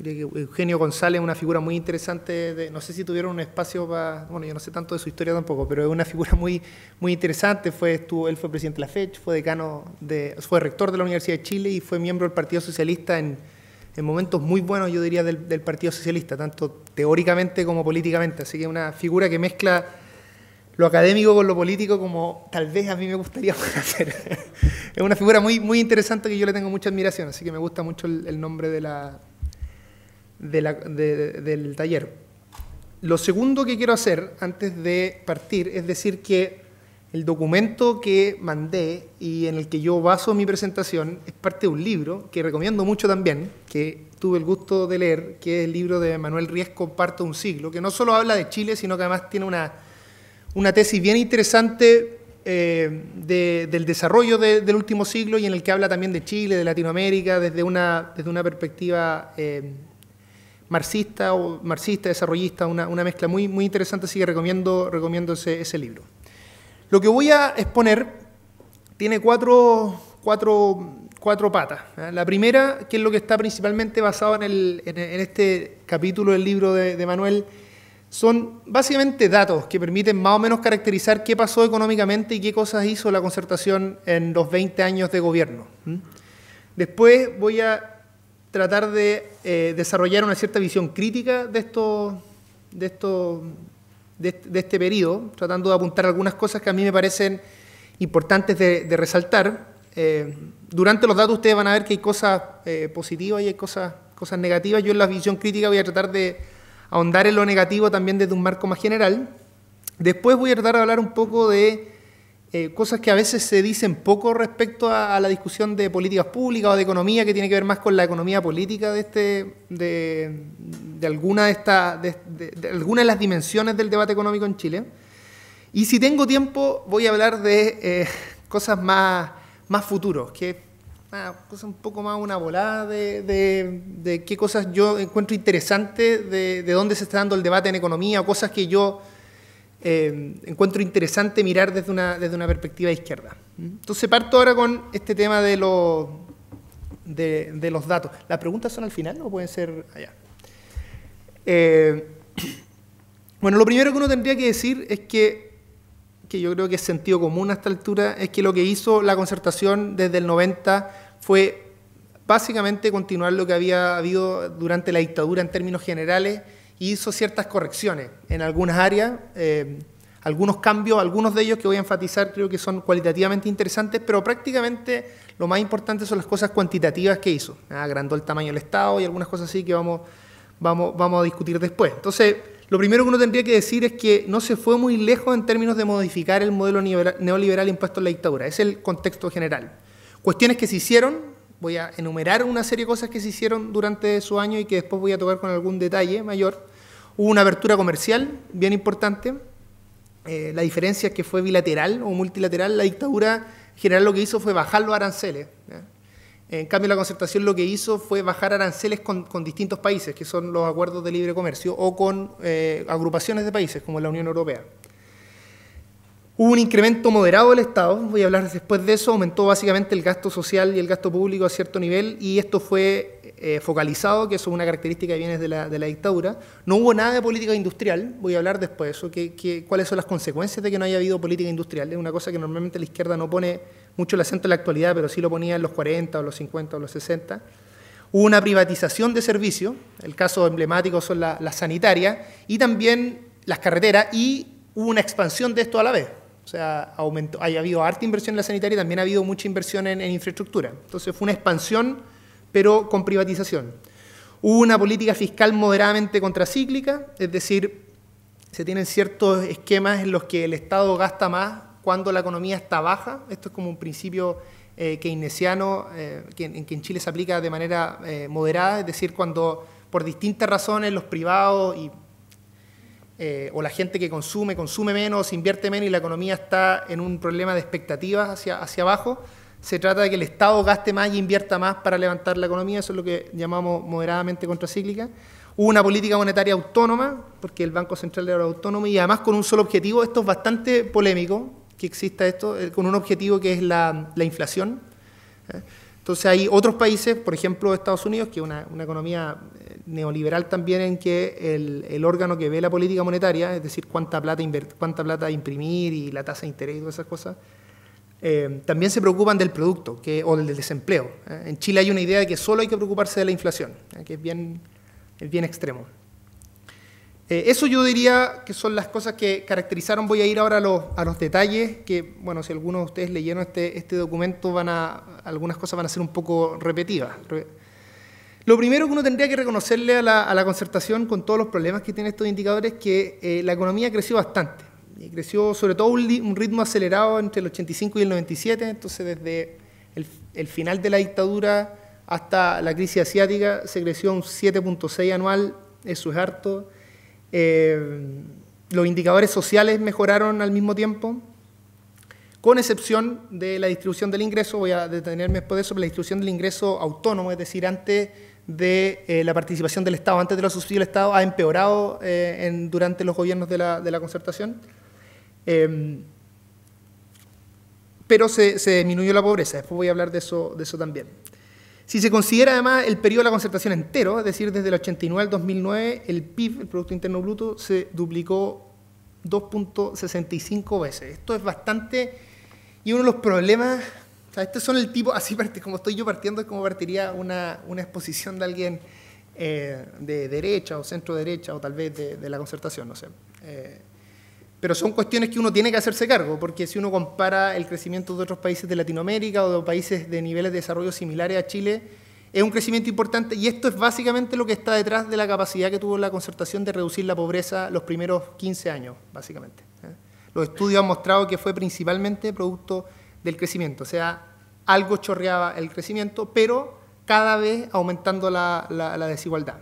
Eugenio González es una figura muy interesante, no sé si tuvieron un espacio para, bueno, yo no sé tanto de su historia tampoco, pero es una figura muy, muy interesante, fue, estuvo, él fue presidente de la FECH, fue decano, de, fue rector de la Universidad de Chile y fue miembro del Partido Socialista en, momentos muy buenos, yo diría, del, Partido Socialista, tanto teóricamente como políticamente, así que es una figura que mezcla lo académico con lo político como tal vez a mí me gustaría hacer. es una figura muy, muy interesante que yo le tengo mucha admiración, así que me gusta mucho el nombre de la la, del taller. Lo segundo que quiero hacer antes de partir es decir que el documento que mandé y en el que yo baso mi presentación es parte de un libro que recomiendo mucho también, que tuve el gusto de leer, que es el libro de Manuel Riesco, Parto un siglo, que no solo habla de Chile, sino que además tiene una, una tesis bien interesante eh, del desarrollo del último siglo y en el que habla también de Chile, de Latinoamérica, desde una, desde una perspectiva eh, marxista o marxista, desarrollista, una, mezcla muy, muy interesante, así que recomiendo, recomiendo ese, libro. Lo que voy a exponer tiene cuatro, patas. ¿eh? La primera, que es lo que está principalmente basado en, en, este capítulo del libro de, de Manuel, son básicamente datos que permiten más o menos caracterizar qué pasó económicamente y qué cosas hizo la concertación en los 20 años de gobierno. Después voy a tratar de eh, desarrollar una cierta visión crítica de esto, de esto, de, este periodo, tratando de apuntar algunas cosas que a mí me parecen importantes de, resaltar. Eh, durante los datos ustedes van a ver que hay cosas eh, positivas y hay cosas, cosas negativas. Yo en la visión crítica voy a tratar de ahondar en lo negativo también desde un marco más general. Después voy a tratar de hablar un poco de eh, cosas que a veces se dicen poco respecto a, la discusión de políticas públicas o de economía, que tiene que ver más con la economía política de, este, de, de alguna, de, estas de, de, de las dimensiones del debate económico en Chile. Y si tengo tiempo, voy a hablar de eh, cosas más, más futuros, que es cosa un poco más una volada de, de, de qué cosas yo encuentro interesantes, de, de, dónde se está dando el debate en economía, cosas que yo eh, encuentro interesante mirar desde una, desde una perspectiva izquierda. Entonces parto ahora con este tema de, los de, los datos. ¿Las preguntas son al final o pueden ser allá? Eh, bueno, lo primero que uno tendría que decir es que, que yo creo que es sentido común a esta altura, es que lo que hizo la concertación desde el 90 fue básicamente continuar lo que había habido durante la dictadura en términos generales hizo ciertas correcciones en algunas áreas, eh, algunos cambios, algunos de ellos que voy a enfatizar creo que son cualitativamente interesantes, pero prácticamente lo más importante son las cosas cuantitativas que hizo. Ah, agrandó el tamaño del Estado y algunas cosas así que vamos, vamos, vamos a discutir después. Entonces, lo primero que uno tendría que decir es que no se fue muy lejos en términos de modificar el modelo neoliberal impuesto en la dictadura. Es el contexto general. Cuestiones que se hicieron, voy a enumerar una serie de cosas que se hicieron durante su año y que después voy a tocar con algún detalle mayor. Hubo una apertura comercial bien importante. Eh, la diferencia es que fue bilateral o multilateral. La dictadura general lo que hizo fue bajar los aranceles. En cambio, la concertación lo que hizo fue bajar aranceles con, distintos países, que son los acuerdos de libre comercio, o con eh, agrupaciones de países, como la Unión Europea. Hubo un incremento moderado del Estado, voy a hablar después de eso, aumentó básicamente el gasto social y el gasto público a cierto nivel y esto fue eh, focalizado, que eso es una característica que viene de la, de la, dictadura. No hubo nada de política industrial, voy a hablar después de eso, que, cuáles son las consecuencias de que no haya habido política industrial. Es una cosa que normalmente la izquierda no pone mucho el acento en la actualidad, pero sí lo ponía en los 40 o los 50 o los 60. Hubo una privatización de servicios, el caso emblemático son las sanitarias, y también las carreteras, y hubo una expansión de esto a la vez. O sea, ha habido harta inversión en la sanitaria y también ha habido mucha inversión en, infraestructura. Entonces fue una expansión, pero con privatización. Hubo una política fiscal moderadamente contracíclica, es decir, se tienen ciertos esquemas en los que el Estado gasta más cuando la economía está baja. Esto es como un principio eh, keynesiano eh, que, en, que en Chile se aplica de manera eh, moderada, es decir, cuando por distintas razones los privados y eh, o la gente que consume, consume menos, invierte menos y la economía está en un problema de expectativas hacia, hacia abajo, se trata de que el Estado gaste más y invierta más para levantar la economía, eso es lo que llamamos moderadamente contracíclica. Hubo una política monetaria autónoma, porque el Banco Central era autónomo y además con un solo objetivo, esto es bastante polémico que exista esto, eh, con un objetivo que es la, inflación. ¿eh? Entonces hay otros países, por ejemplo Estados Unidos, que es una, una economía neoliberal también en que el, órgano que ve la política monetaria, es decir, cuánta plata, cuánta plata imprimir y la tasa de interés y todas esas cosas, eh, también se preocupan del producto o del desempleo. Eh, en Chile hay una idea de que solo hay que preocuparse de la inflación, eh, que es bien, bien extremo. eso yo diría que son las cosas que caracterizaron. Voy a ir ahora a los, a los detalles, que, bueno, si alguno de ustedes leyeron este, este documento, van a, algunas cosas van a ser un poco repetidas. Lo primero que uno tendría que reconocerle a la, concertación con todos los problemas que tienen estos indicadores es que eh, la economía creció bastante. creció sobre todo un, ritmo acelerado entre el 85 y el 97, entonces desde el, final de la dictadura hasta la crisis asiática se creció un 7.6 anual, eso es harto. Eh, los indicadores sociales mejoraron al mismo tiempo, con excepción de la distribución del ingreso, voy a detenerme después de eso, pero la distribución del ingreso autónomo, es decir, antes de eh, la participación del Estado antes de los subsidios del Estado ha empeorado eh, durante los gobiernos de la, de la concertación. Em, pero se, disminuyó la pobreza, después voy a hablar de eso, de eso también. Si se considera además el periodo de la concertación entero, es decir, desde el 89 al 2009, el PIB, el Producto Interno Bruto, se duplicó 2.65 veces. Esto es bastante... Y uno de los problemas este estos son el tipo, así como estoy yo partiendo, es como partiría una, una exposición de alguien eh, de derecha o centro derecha o tal vez de, la concertación, no sé. Eh, pero son cuestiones que uno tiene que hacerse cargo, porque si uno compara el crecimiento de otros países de Latinoamérica o de países de niveles de desarrollo similares a Chile, es un crecimiento importante y esto es básicamente lo que está detrás de la capacidad que tuvo la concertación de reducir la pobreza los primeros 15 años, básicamente. ¿eh? Los estudios han mostrado que fue principalmente producto del crecimiento, o sea, algo chorreaba el crecimiento, pero cada vez aumentando la, desigualdad.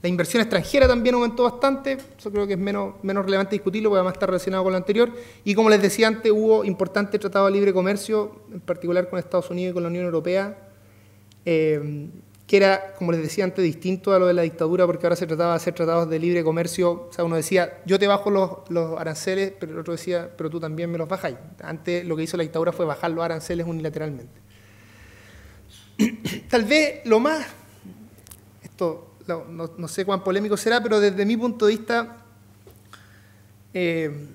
La inversión extranjera también aumentó bastante, eso creo que es menos, menos relevante discutirlo porque además está relacionado con lo anterior. Y como les decía antes, hubo importante tratado de libre comercio, en particular con Estados Unidos y con la Unión Europea, eh, que era, como les decía antes, distinto a lo de la dictadura, porque ahora se trataba de hacer tratados de libre comercio. O sea, uno decía, yo te bajo los, aranceles, pero el otro decía, pero tú también me los bajáis. Antes lo que hizo la dictadura fue bajar los aranceles unilateralmente. Tal vez lo más, esto no, sé cuán polémico será, pero desde mi punto de vista, eh,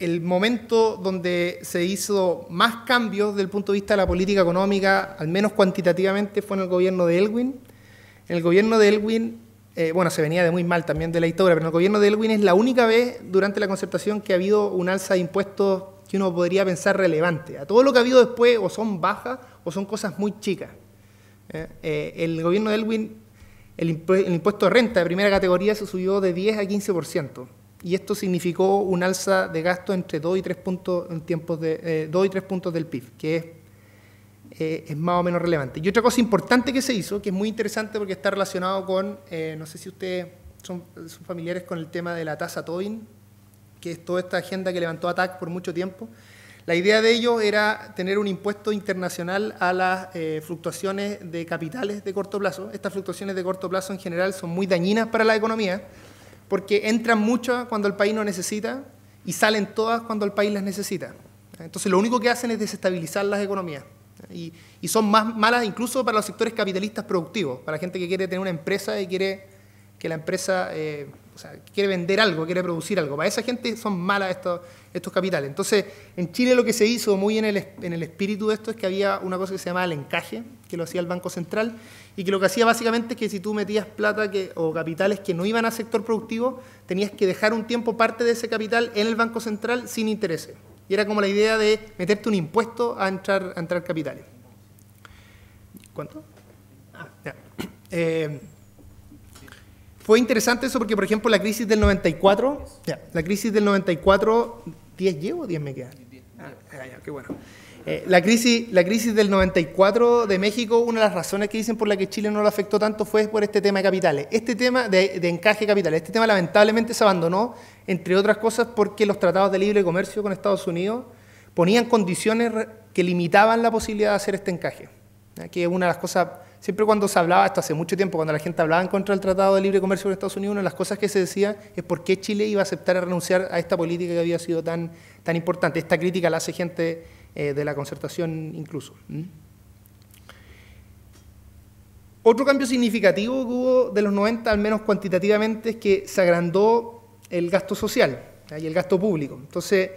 el momento donde se hizo más cambios desde el punto de vista de la política económica, al menos cuantitativamente, fue en el gobierno de Elwin. En el gobierno de Elwin, eh, bueno, se venía de muy mal también de la historia, pero en el gobierno de Elwin es la única vez durante la concertación que ha habido un alza de impuestos que uno podría pensar relevante. A todo lo que ha habido después o son bajas o son cosas muy chicas. Eh, eh el gobierno de Elwin, el, impuesto de renta de primera categoría se subió de 10 a 15% y esto significó un alza de gasto entre 2 y 3 puntos, en tiempos de, eh, y 3 puntos del PIB, que eh, es, más o menos relevante. Y otra cosa importante que se hizo, que es muy interesante porque está relacionado con, eh, no sé si ustedes son, familiares con el tema de la tasa Tobin, que es toda esta agenda que levantó ATAC por mucho tiempo. La idea de ello era tener un impuesto internacional a las eh, fluctuaciones de capitales de corto plazo. Estas fluctuaciones de corto plazo en general son muy dañinas para la economía porque entran muchas cuando el país no necesita y salen todas cuando el país las necesita. Entonces lo único que hacen es desestabilizar las economías. Y, son más malas incluso para los sectores capitalistas productivos, para la gente que quiere tener una empresa y quiere que la empresa eh, o sea, quiere vender algo, quiere producir algo. Para esa gente son malas estos, estos capitales. Entonces, en Chile lo que se hizo muy en el, espíritu de esto es que había una cosa que se llamaba el encaje, que lo hacía el Banco Central, y que lo que hacía básicamente es que si tú metías plata que, o capitales que no iban al sector productivo, tenías que dejar un tiempo parte de ese capital en el Banco Central sin intereses. Y era como la idea de meterte un impuesto a entrar, a entrar capitales. ¿Cuánto? Ah, Eh, fue interesante eso porque, por ejemplo, la crisis del 94, la crisis del 94, ¿10 llevo 10 me quedan? Ah, qué bueno. Eh, la, crisis, la crisis del 94 de México, una de las razones que dicen por la que Chile no lo afectó tanto fue por este tema de capitales. Este tema de, encaje de capitales, este tema lamentablemente se abandonó, entre otras cosas, porque los tratados de libre comercio con Estados Unidos ponían condiciones que limitaban la posibilidad de hacer este encaje, Aquí que es una de las cosas Siempre cuando se hablaba, hasta hace mucho tiempo, cuando la gente hablaba en contra del Tratado de Libre Comercio con Estados Unidos, una de las cosas que se decía es por qué Chile iba a aceptar a renunciar a esta política que había sido tan, tan importante. Esta crítica la hace gente eh, de la concertación incluso. Otro cambio significativo que hubo de los 90, al menos cuantitativamente, es que se agrandó el gasto social y el gasto público. Entonces,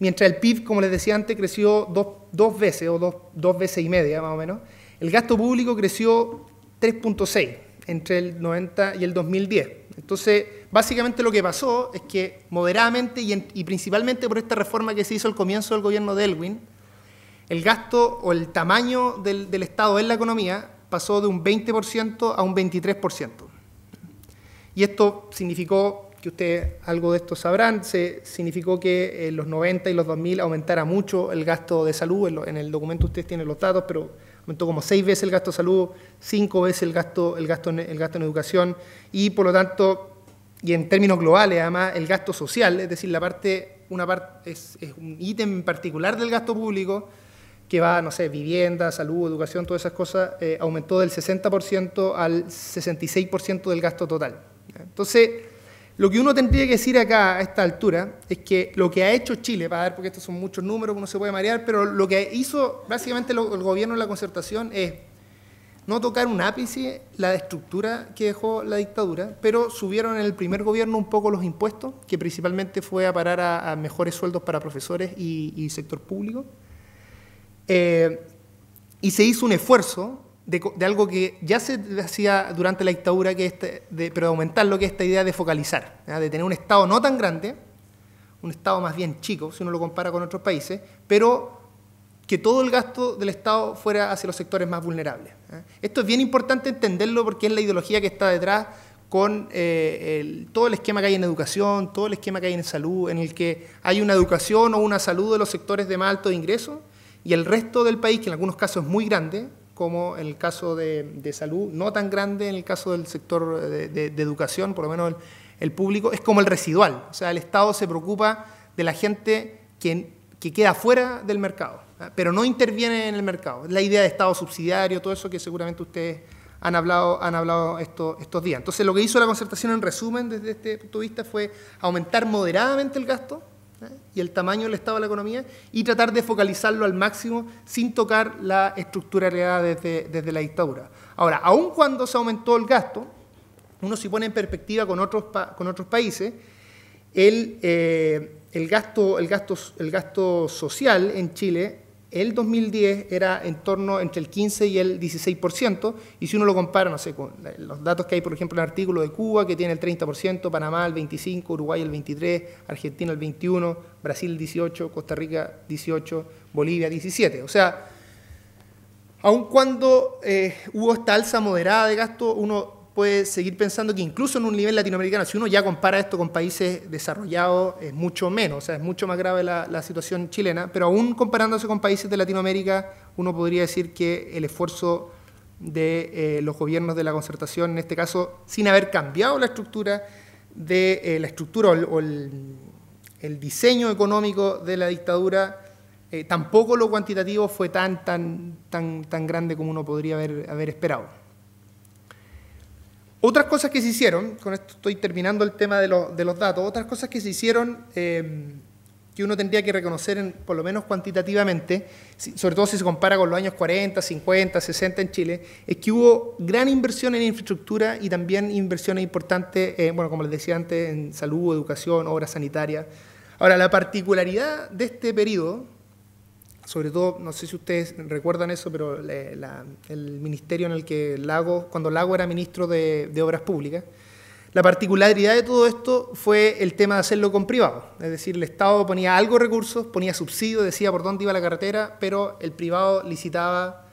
mientras el PIB, como les decía antes, creció dos, veces o dos, dos veces y media más o menos, el gasto público creció 3.6 entre el 90 y el 2010. Entonces, básicamente lo que pasó es que moderadamente y, principalmente por esta reforma que se hizo al comienzo del gobierno de Elwin, el gasto o el tamaño del, Estado en la economía pasó de un 20% a un 23%. Y esto significó, que ustedes algo de esto sabrán, se significó que en los 90 y los 2000 aumentara mucho el gasto de salud. En, en el documento ustedes tienen los datos, pero aumentó como seis veces el gasto de salud, cinco veces el gasto, el gasto, en, el gasto en educación y por lo tanto, y en términos globales además, el gasto social, es decir, la parte, una parte, es, un ítem particular del gasto público que va, no sé, vivienda, salud, educación, todas esas cosas, eh, aumentó del 60% al 66% del gasto total. Entonces, lo que uno tendría que decir acá, a esta altura, es que lo que ha hecho Chile, para ver, porque estos son muchos números, que uno se puede marear, pero lo que hizo básicamente el gobierno de la concertación es no tocar un ápice la estructura que dejó la dictadura, pero subieron en el primer gobierno un poco los impuestos, que principalmente fue a parar a, mejores sueldos para profesores y, sector público. Eh, y se hizo un esfuerzo de, algo que ya se hacía durante la dictadura, que este, de, pero de aumentar lo que es esta idea de focalizar, de tener un Estado no tan grande, un Estado más bien chico, si uno lo compara con otros países, pero que todo el gasto del Estado fuera hacia los sectores más vulnerables. Esto es bien importante entenderlo porque es la ideología que está detrás con eh, todo el esquema que hay en educación, todo el esquema que hay en salud, en el que hay una educación o una salud de los sectores de más alto ingreso y el resto del país, que en algunos casos es muy grande, como en el caso de, salud, no tan grande en el caso del sector de, educación, por lo menos el, público, es como el residual. O sea, el Estado se preocupa de la gente que, que queda fuera del mercado, ¿ah? pero no interviene en el mercado. La idea de Estado subsidiario, todo eso que seguramente ustedes han hablado, han hablado estos días. Entonces, lo que hizo la concertación en resumen desde este punto de vista fue aumentar moderadamente el gasto, y el tamaño del Estado de la economía y tratar de focalizarlo al máximo sin tocar la estructura desde, desde la dictadura. Ahora, aun cuando se aumentó el gasto, uno si pone en perspectiva con otros, con otros países, el, eh, gasto, el, el gasto social en Chile el 2010 era en torno entre el 15 y el 16%, y si uno lo compara, no sé, con los datos que hay, por ejemplo, en el artículo de Cuba, que tiene el 30%, Panamá el 25%, Uruguay el 23%, Argentina el 21%, Brasil el 18%, Costa Rica 18%, Bolivia 17%. O sea, aun cuando eh, hubo esta alza moderada de gasto, uno puede seguir pensando que incluso en un nivel latinoamericano, si uno ya compara esto con países desarrollados, es mucho menos, o sea, es mucho más grave la, situación chilena, pero aún comparándose con países de Latinoamérica, uno podría decir que el esfuerzo de eh, los gobiernos de la concertación, en este caso, sin haber cambiado la estructura de eh, la estructura o, el, diseño económico de la dictadura, eh, tampoco lo cuantitativo fue tan, tan, tan, tan grande como uno podría haber, haber esperado. Otras cosas que se hicieron, con esto estoy terminando el tema de, los datos, otras cosas que se hicieron eh, que uno tendría que reconocer, en, por lo menos cuantitativamente, sobre todo si se compara con los años 40, 50, 60 en Chile, es que hubo gran inversión en infraestructura y también inversiones importantes, eh, bueno, como les decía antes, en salud, educación, obras sanitarias. Ahora, la particularidad de este periodo sobre todo, no sé si ustedes recuerdan eso, pero el ministerio en el que Lago, cuando Lago era ministro de, Obras Públicas, la particularidad de todo esto fue el tema de hacerlo con privado. Es decir, el Estado ponía algo de recursos, ponía subsidio, decía por dónde iba la carretera, pero el privado licitaba,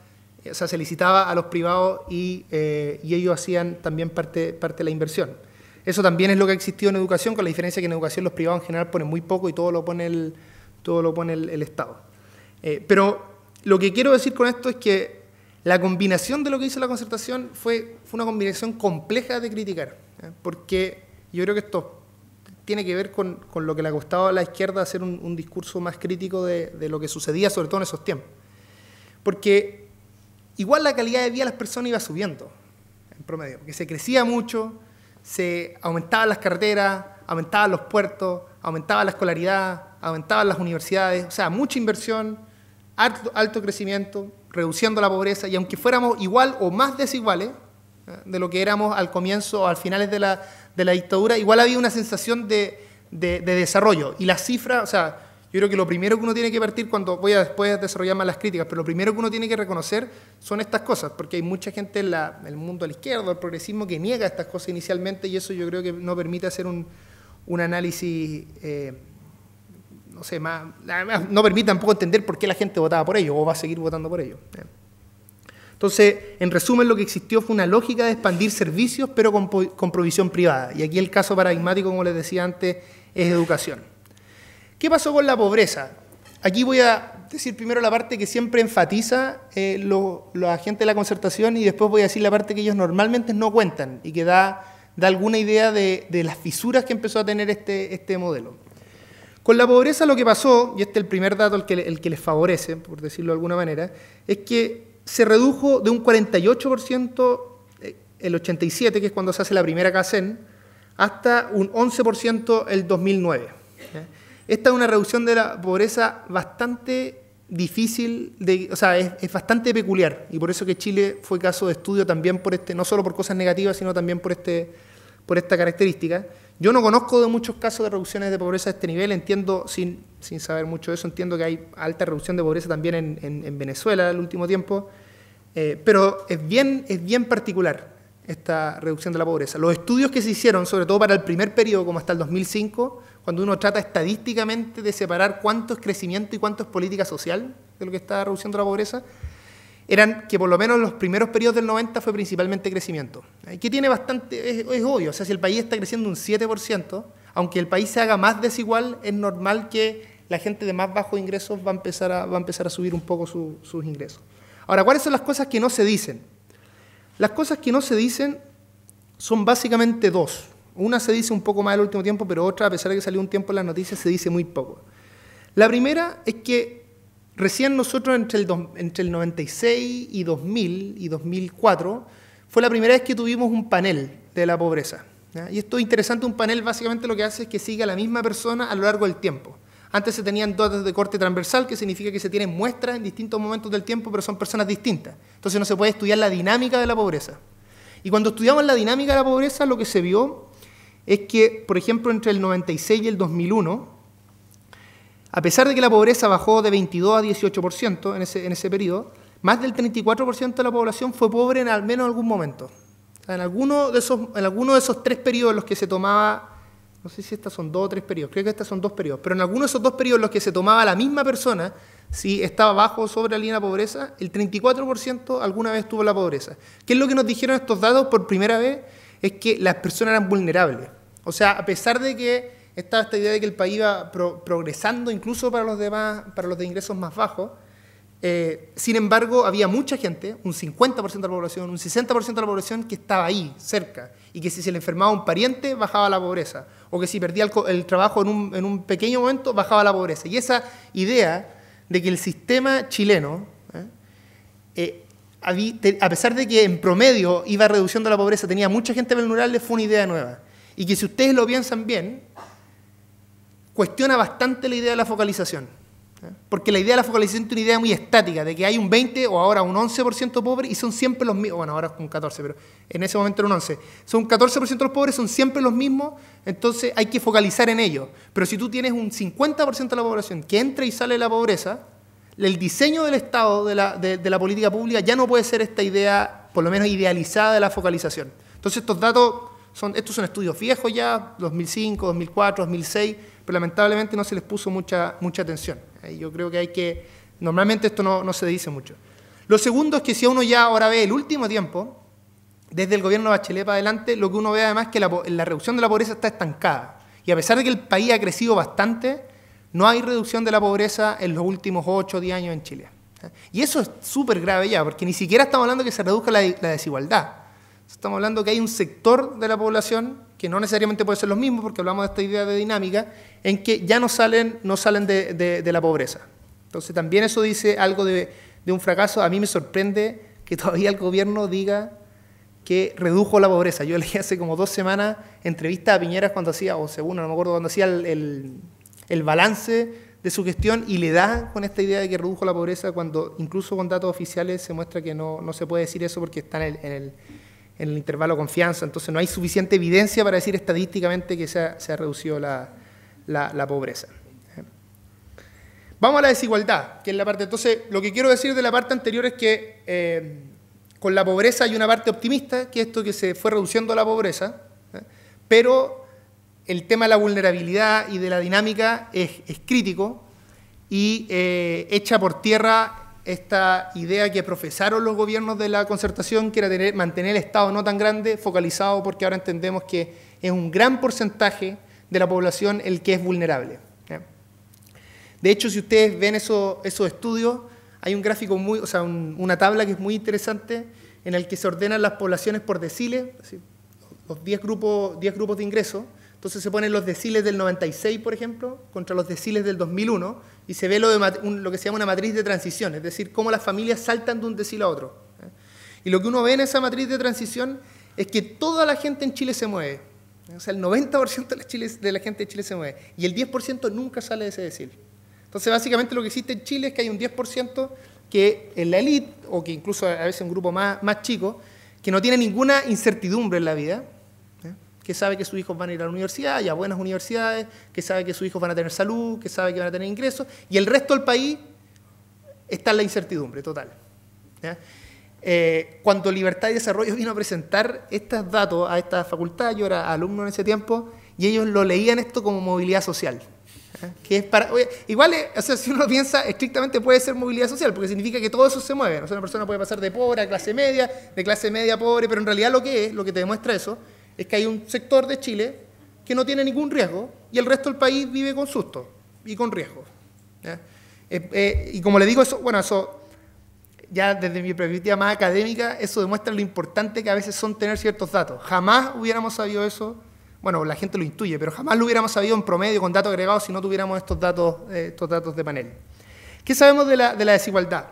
o sea, se licitaba a los privados eh, y, ellos hacían también parte, parte de la inversión. Eso también es lo que ha existido en educación, con la diferencia que en educación los privados en general ponen muy poco y todo lo pone todo lo pone el Estado. Eh, pero lo que quiero decir con esto es que la combinación de lo que hizo la concertación fue, una combinación compleja de criticar, porque yo creo que esto tiene que ver con, lo que le ha costado a la izquierda hacer un, discurso más crítico de, de, lo que sucedía, sobre todo en esos tiempos. Porque igual la calidad de vida de las personas iba subiendo, en promedio, porque se crecía mucho, se aumentaban las carreteras, aumentaban los puertos, aumentaba la escolaridad, aumentaban las universidades, o sea, mucha inversión, alto, crecimiento, reduciendo la pobreza, y aunque fuéramos igual o más desiguales ¿eh? de lo que éramos al comienzo o al finales de la, dictadura, igual había una sensación de, desarrollo. Y las cifras, o sea, yo creo que lo primero que uno tiene que partir cuando voy a después desarrollar más las críticas, pero lo primero que uno tiene que reconocer son estas cosas, porque hay mucha gente en, la, el mundo de la izquierda, el progresismo, que niega estas cosas inicialmente y eso yo creo que no permite hacer un, análisis eh, no sé, más, no permite tampoco entender por qué la gente votaba por ello, o va a seguir votando por ello. Entonces, en resumen, lo que existió fue una lógica de expandir servicios, pero con, provisión privada. Y aquí el caso paradigmático, como les decía antes, es educación. ¿Qué pasó con la pobreza? Aquí voy a decir primero la parte que siempre enfatiza eh, la gente los agentes de la concertación y después voy a decir la parte que ellos normalmente no cuentan y que da, alguna idea de, las fisuras que empezó a tener este, este modelo. Con la pobreza lo que pasó, y este es el primer dato el que, les favorece, por decirlo de alguna manera, es que se redujo de un 48% eh, el 87, que es cuando se hace la primera casen, hasta un 11% el 2009. Esta es una reducción de la pobreza bastante difícil, o sea, es, bastante peculiar, y por eso que Chile fue caso de estudio también por este, no solo por cosas negativas, sino también por, este, por esta característica. Yo no conozco de muchos casos de reducciones de pobreza a este nivel, entiendo, sin, sin saber mucho de eso, entiendo que hay alta reducción de pobreza también en, Venezuela en el último tiempo, eh, pero es bien, es bien particular esta reducción de la pobreza. Los estudios que se hicieron, sobre todo para el primer periodo, como hasta el 2005, cuando uno trata estadísticamente de separar cuánto es crecimiento y cuánto es política social de lo que está reduciendo la pobreza, eran que por lo menos en los primeros periodos del 90 fue principalmente crecimiento, eh, que tiene bastante, es, obvio, o sea, si el país está creciendo un 7%, aunque el país se haga más desigual, es normal que la gente de más bajos ingresos va a empezar a, a, empezar a subir un poco sus ingresos. Ahora, ¿cuáles son las cosas que no se dicen? Las cosas que no se dicen son básicamente dos. Una se dice un poco más el último tiempo, pero otra, a pesar de que salió un tiempo en las noticias, se dice muy poco. La primera es que Recién nosotros entre el, 96 y 2000 y 2004 fue la primera vez que tuvimos un panel de la pobreza. Y esto es interesante, un panel básicamente lo que hace es que siga a la misma persona a lo largo del tiempo. Antes se tenían datos de corte transversal, que significa que se tienen muestras en distintos momentos del tiempo, pero son personas distintas. Entonces no se puede estudiar la dinámica de la pobreza. Y cuando estudiamos la dinámica de la pobreza, lo que se vio es que, por ejemplo, entre el 96 y el 2001, a pesar de que la pobreza bajó de 22 a 18% en ese, en ese periodo, más del 34% de la población fue pobre en al menos algún momento. en, alguno de esos, en alguno de esos tres periodos en los que se tomaba, no sé si estas son dos o tres periodos, creo que estas son dos periodos, pero en alguno de esos dos periodos en los que se tomaba la misma persona, si estaba bajo o sobre la línea de pobreza, el 34% alguna vez tuvo la pobreza. ¿Qué es lo que nos dijeron estos datos por primera vez? Es que las personas eran vulnerables. O sea, a pesar de que estaba esta idea de que el país iba progresando incluso para los, demás, para los de ingresos más bajos. Eh, sin embargo, había mucha gente, un 50% de la población, un 60% de la población que estaba ahí, cerca, y que si se le enfermaba un pariente, bajaba la pobreza, o que si perdía el, trabajo en un, pequeño momento, bajaba la pobreza. Y esa idea de que el sistema chileno, eh, eh, a pesar de que en promedio iba reduciendo la pobreza, tenía mucha gente vulnerable, fue una idea nueva. Y que si ustedes lo piensan bien, cuestiona bastante la idea de la focalización. ¿eh? Porque la idea de la focalización es una idea muy estática, de que hay un 20 o ahora un 11% pobre y son siempre los mismos, bueno, ahora es un 14, pero en ese momento era un 11. Son 14% los pobres, son siempre los mismos, entonces hay que focalizar en ellos. Pero si tú tienes un 50% de la población que entra y sale de la pobreza, el diseño del Estado, de la, política pública, ya no puede ser esta idea, por lo menos idealizada, de la focalización. Entonces estos datos, son, estos son estudios viejos ya, 2005, 2004, 2006 pero lamentablemente no se les puso mucha, mucha atención. Eh, yo creo que hay que, normalmente esto no, se dice mucho. Lo segundo es que si uno ya ahora ve el último tiempo, desde el gobierno de Bachelet para adelante, lo que uno ve además es que la, reducción de la pobreza está estancada. Y a pesar de que el país ha crecido bastante, no hay reducción de la pobreza en los últimos 8 o 10 años en Chile. Y eso es súper grave ya, porque ni siquiera estamos hablando que se reduzca la, la desigualdad. Estamos hablando que hay un sector de la población que no necesariamente pueden ser los mismos, porque hablamos de esta idea de dinámica, en que ya no salen, no salen de, la pobreza. Entonces también eso dice algo de, un fracaso. A mí me sorprende que todavía el gobierno diga que redujo la pobreza. Yo leí hace como dos semanas entrevista a Piñeras cuando hacía, o según, no me acuerdo, cuando hacía el, balance de su gestión y le da con esta idea de que redujo la pobreza cuando incluso con datos oficiales se muestra que no, se puede decir eso porque está en el en el intervalo confianza, entonces no hay suficiente evidencia para decir estadísticamente que se ha, reducido la, pobreza. ¿Eh? Vamos a la desigualdad, que es la parte. Entonces, lo que quiero decir de la parte anterior es que eh, con la pobreza hay una parte optimista, que es esto que se fue reduciendo la pobreza, ¿eh? pero el tema de la vulnerabilidad y de la dinámica es, crítico y eh, echa por tierra esta idea que profesaron los gobiernos de la concertación, que era mantener el Estado no tan grande, focalizado, porque ahora entendemos que es un gran porcentaje de la población el que es vulnerable. De hecho, si ustedes ven esos estudios, hay un gráfico o sea, una tabla que es muy interesante en el que se ordenan las poblaciones por deciles, los 10 grupos, grupos de ingreso. Entonces se ponen los deciles del 96, por ejemplo, contra los deciles del 2001 y se ve lo, que se llama una matriz de transición, es decir, cómo las familias saltan de un decil a otro. ¿eh? Y lo que uno ve en esa matriz de transición es que toda la gente en Chile se mueve. ¿eh? O sea, el 90% de la, de la, gente de Chile se mueve y el 10% nunca sale de ese decil. Entonces, básicamente lo que existe en Chile es que hay un 10% que en la élite, o que incluso a veces un grupo más chico, que no tiene ninguna incertidumbre en la vida, que sabe que sus hijos van a ir a la universidad y a buenas universidades, que sabe que sus hijos van a tener salud, que sabe que van a tener ingresos, y el resto del país está en la incertidumbre total. Eh, cuando Libertad y Desarrollo vino a presentar estos datos a esta facultad, yo era alumno en ese tiempo, y ellos lo leían esto como movilidad social. Que es para, igual, o sea, si uno piensa, estrictamente puede ser movilidad social, porque significa que todo eso se mueve. O una persona puede pasar de pobre a clase media, de clase media a pobre, pero en realidad lo que es, lo que te demuestra eso, es que hay un sector de Chile que no tiene ningún riesgo y el resto del país vive con susto y con riesgo. Eh, eh, y como le digo, eso, bueno, eso ya desde mi perspectiva más académica, eso demuestra lo importante que a veces son tener ciertos datos. Jamás hubiéramos sabido eso, bueno, la gente lo intuye, pero jamás lo hubiéramos sabido en promedio con datos agregados si no tuviéramos estos datos, eh, estos datos de panel. ¿Qué sabemos de la, de la desigualdad?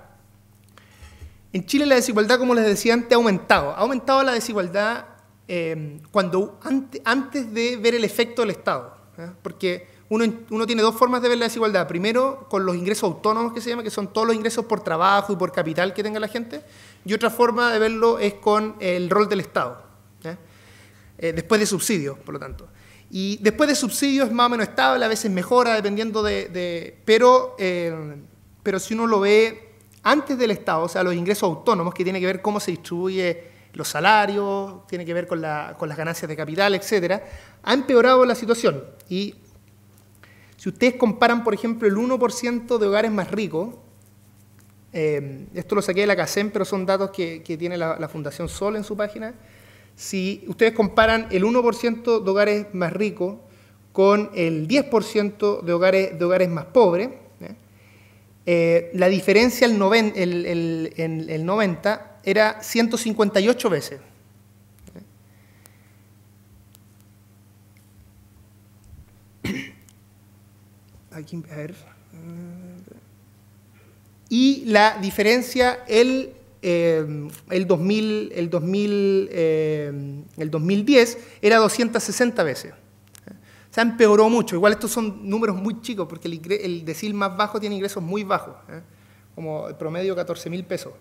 En Chile la desigualdad, como les decía antes, ha aumentado. Ha aumentado la desigualdad Em, cuando, antes de ver el efecto del Estado. Porque uno, uno, tiene dos formas de ver la desigualdad. Primero, con los ingresos autónomos que se llama, que son todos los ingresos por trabajo y por capital que tenga la gente. Y otra forma de verlo es con el rol del Estado. Eh, después de subsidios, por lo tanto. Y después de subsidios es más o menos estable, a veces mejora dependiendo de... de pero, em, pero si uno lo ve antes del Estado, o sea, los ingresos autónomos, que tiene que ver cómo se distribuye los salarios, tiene que ver con, la, con las ganancias de capital, etcétera, ha empeorado la situación. Y si ustedes comparan, por ejemplo, el 1% de hogares más ricos, eh, esto lo saqué de la CACEN, pero son datos que, tiene la, Fundación Sol en su página. Si ustedes comparan el 1% de hogares más ricos con el 10% de hogares, de hogares más pobres, eh, la diferencia el el, el, 90 era 158 veces. Aquí, Y la diferencia el, eh, el, 2000, el, 2000, eh, em, el 2010 era 260 veces se empeoró mucho. Igual estos son números muy chicos, porque el, el decil más bajo tiene ingresos muy bajos, ¿eh? como el promedio 14 mil pesos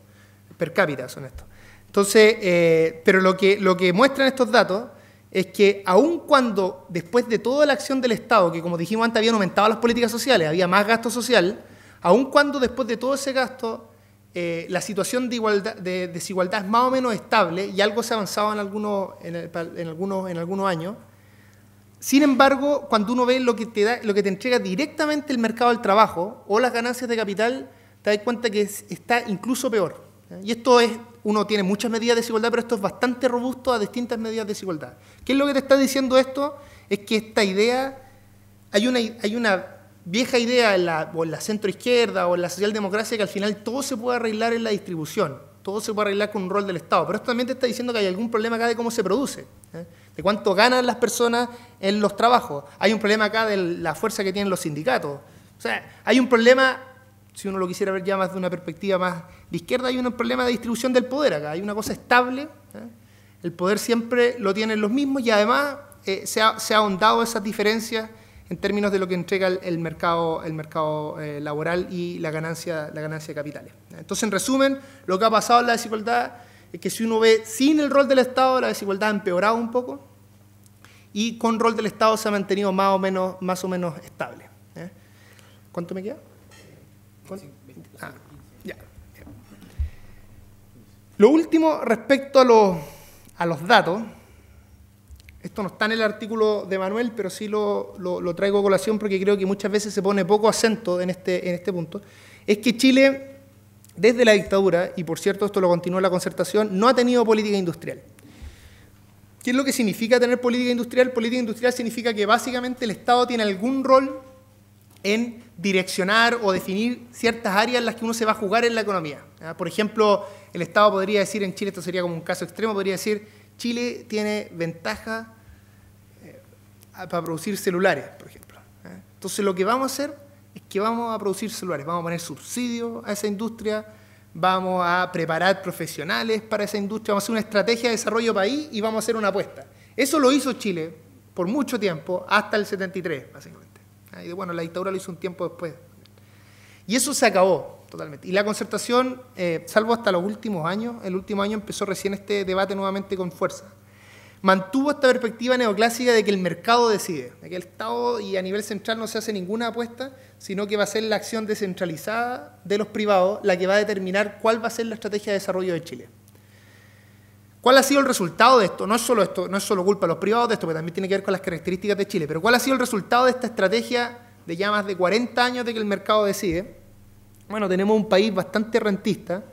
per cápita son estos. Entonces, eh, pero lo que, lo que muestran estos datos es que aun cuando después de toda la acción del Estado, que como dijimos antes habían aumentado las políticas sociales, había más gasto social, aun cuando después de todo ese gasto eh, la situación de, igualdad, de, desigualdad es más o menos estable y algo se ha avanzado en algunos, en, algunos, en algunos años, sin embargo, cuando uno ve lo que te, da, lo que te entrega directamente el mercado del trabajo o las ganancias de capital, te das cuenta que está incluso peor. Y esto es, uno tiene muchas medidas de desigualdad, pero esto es bastante robusto a distintas medidas de desigualdad. ¿Qué es lo que te está diciendo esto? Es que esta idea, hay una, hay una vieja idea en la, centroizquierda o en la socialdemocracia que al final todo se puede arreglar en la distribución, todo se puede arreglar con un rol del Estado, pero esto también te está diciendo que hay algún problema acá de cómo se produce de cuánto ganan las personas en los trabajos. Hay un problema acá de la fuerza que tienen los sindicatos. O sea, hay un problema, si uno lo quisiera ver ya más de una perspectiva más de izquierda, hay un problema de distribución del poder acá. Hay una cosa estable, ¿eh? el poder siempre lo tienen los mismos y además eh, se, ha, ahondado esas diferencias en términos de lo que entrega el, mercado, el mercado eh, laboral y la ganancia, la ganancia de capitales. Entonces, en resumen, lo que ha pasado en la desigualdad es que si uno ve sin el rol del Estado, la desigualdad ha empeorado un poco y con rol del Estado se ha mantenido más o menos, más o menos estable. ¿eh? ¿Cuánto me queda? Ah, ya. Lo último respecto a los, a los datos, esto no está en el artículo de Manuel, pero sí lo, traigo a colación porque creo que muchas veces se pone poco acento en este, en este punto, es que Chile desde la dictadura, y por cierto esto lo continuó la concertación, no ha tenido política industrial. ¿Qué es lo que significa tener política industrial? Política industrial significa que básicamente el Estado tiene algún rol en direccionar o definir ciertas áreas en las que uno se va a jugar en la economía. Por ejemplo, el Estado podría decir, en Chile esto sería como un caso extremo, podría decir, Chile tiene ventaja eh, para producir celulares, por ejemplo. Entonces lo que vamos a hacer es que vamos a producir celulares, vamos a poner subsidios a esa industria, vamos a preparar profesionales para esa industria, vamos a hacer una estrategia de desarrollo país y vamos a hacer una apuesta. Eso lo hizo Chile por mucho tiempo, hasta el 73, básicamente. bueno, la dictadura lo hizo un tiempo después. Y eso se acabó totalmente. Y la concertación, eh, salvo hasta los últimos años, el último año empezó recién este debate nuevamente con fuerza mantuvo esta perspectiva neoclásica de que el mercado decide, de que el Estado y a nivel central no se hace ninguna apuesta, sino que va a ser la acción descentralizada de los privados la que va a determinar cuál va a ser la estrategia de desarrollo de Chile. ¿Cuál ha sido el resultado de esto? No es solo esto, no es solo culpa de los privados de esto, que también tiene que ver con las características de Chile, pero ¿cuál ha sido el resultado de esta estrategia de ya más de 40 años de que el mercado decide? Bueno, tenemos un país bastante rentista,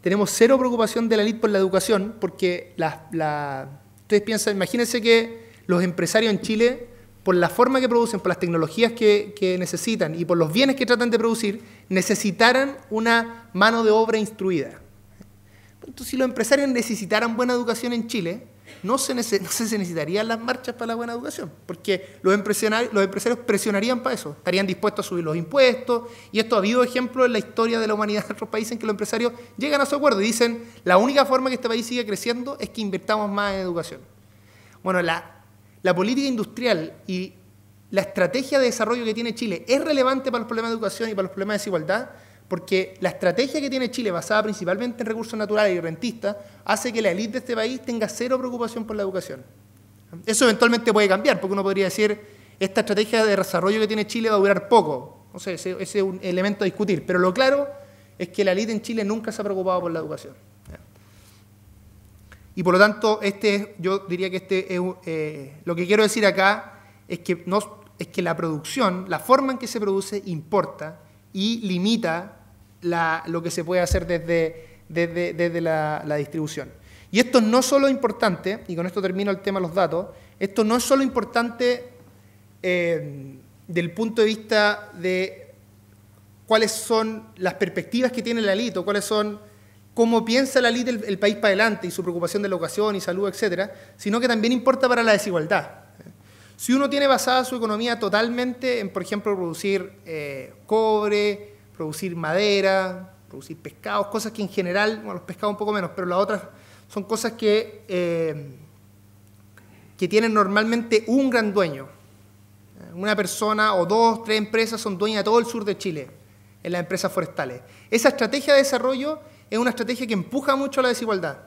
tenemos cero preocupación de la elite por la educación, porque las la Ustedes piensan, imagínense que los empresarios en Chile, por la forma que producen, por las tecnologías que, que necesitan y por los bienes que tratan de producir, necesitaran una mano de obra instruida. Entonces, si los empresarios necesitaran buena educación en Chile, no se, necesitarían las marchas para la buena educación, porque los empresarios, presionarían para eso, estarían dispuestos a subir los impuestos, y esto ha habido ejemplos en la historia de la humanidad de otros países en que los empresarios llegan a su acuerdo y dicen, la única forma que este país siga creciendo es que invertamos más en educación. Bueno, la, la política industrial y la estrategia de desarrollo que tiene Chile es relevante para los problemas de educación y para los problemas de desigualdad, porque la estrategia que tiene Chile, basada principalmente en recursos naturales y rentistas, hace que la élite de este país tenga cero preocupación por la educación. Eso eventualmente puede cambiar, porque uno podría decir, esta estrategia de desarrollo que tiene Chile va a durar poco. No sé, ese, es un elemento a discutir. Pero lo claro es que la élite en Chile nunca se ha preocupado por la educación. Y por lo tanto, este yo diría que este es, eh, lo que quiero decir acá es que, es que la producción, la forma en que se produce, importa y limita lo que se puede hacer desde, desde, la, distribución. Y esto no solo importante, y con esto termino el tema de los datos, esto no es solo importante eh, del punto de vista de cuáles son las perspectivas que tiene la elite, o cuáles son cómo piensa la elite el, país para adelante y su preocupación de la educación y salud, etcétera, sino que también importa para la desigualdad. Si uno tiene basada su economía totalmente en, por ejemplo, producir eh, cobre, producir madera, producir pescados, cosas que en general, bueno, los pescados un poco menos, pero las otras son cosas que, eh, que tienen normalmente un gran dueño. Una persona o dos, tres empresas son dueñas de todo el sur de Chile en las empresas forestales. Esa estrategia de desarrollo es una estrategia que empuja mucho la desigualdad.